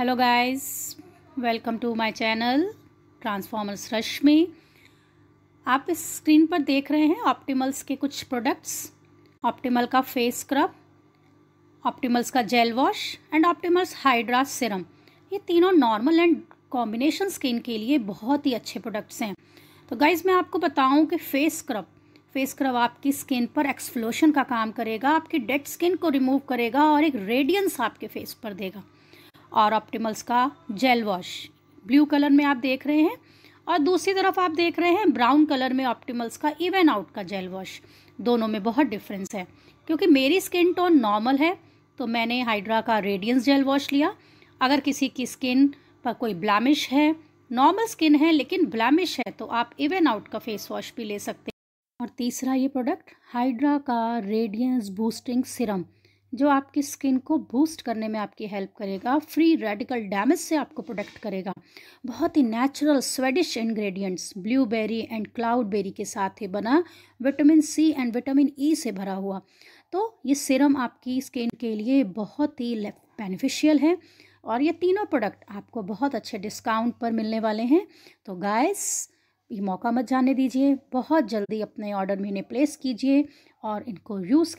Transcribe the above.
hello guys welcome to my channel transformers Rashmi आप इस screen पर देख रहे हैं ऑप्टिमल्स के कुछ प्रोडक्ट्स ऑप्टिमल का फेस स्क्रब ऑप्टिमल्स का gel wash and Optimals hydra serum ये तीनों नॉर्मल एंड कॉम्बिनेशन स्किन के लिए बहुत ही अच्छे प्रोडक्ट्स हैं तो गाइज़ मैं आपको बताऊँ कि फेस स्क्रब फेस स्क्रब आपकी स्किन पर एक्सफ्लोशन का काम करेगा आपकी डेड स्किन को रिमूव करेगा और एक रेडियंस आपके फेस पर देगा और ऑप्टिमल्स का जेल वॉश ब्लू कलर में आप देख रहे हैं और दूसरी तरफ आप देख रहे हैं ब्राउन कलर में ऑप्टिमल्स का इवन आउट का जेल वॉश दोनों में बहुत डिफरेंस है क्योंकि मेरी स्किन टोन नॉर्मल है तो मैंने हाइड्रा का रेडियंस जेल वॉश लिया अगर किसी की स्किन पर कोई ब्लैमिश है नॉर्मल स्किन है लेकिन ब्लैमिश है तो आप इवन आउट का फेस वॉश भी ले सकते हैं और तीसरा ये प्रोडक्ट हाइड्रा का रेडियंस बूस्टिंग सिरम जो आपकी स्किन को बूस्ट करने में आपकी हेल्प करेगा फ्री रेडिकल डैमेज से आपको प्रोटेक्ट करेगा बहुत ही natural Swedish ingredients blueberry and cloudberry के साथ ही बना vitamin C and vitamin E से भरा हुआ तो ये सीरम आपकी स्किन के लिए बहुत ही बेनिफिशियल है और ये तीनों प्रोडक्ट आपको बहुत अच्छे डिस्काउंट पर मिलने वाले हैं तो गाइस ये मौका मत जाने दीजिए बहुत जल्दी अपने ऑर्डर इन्हें प्लेस कीजिए और इनको यूज़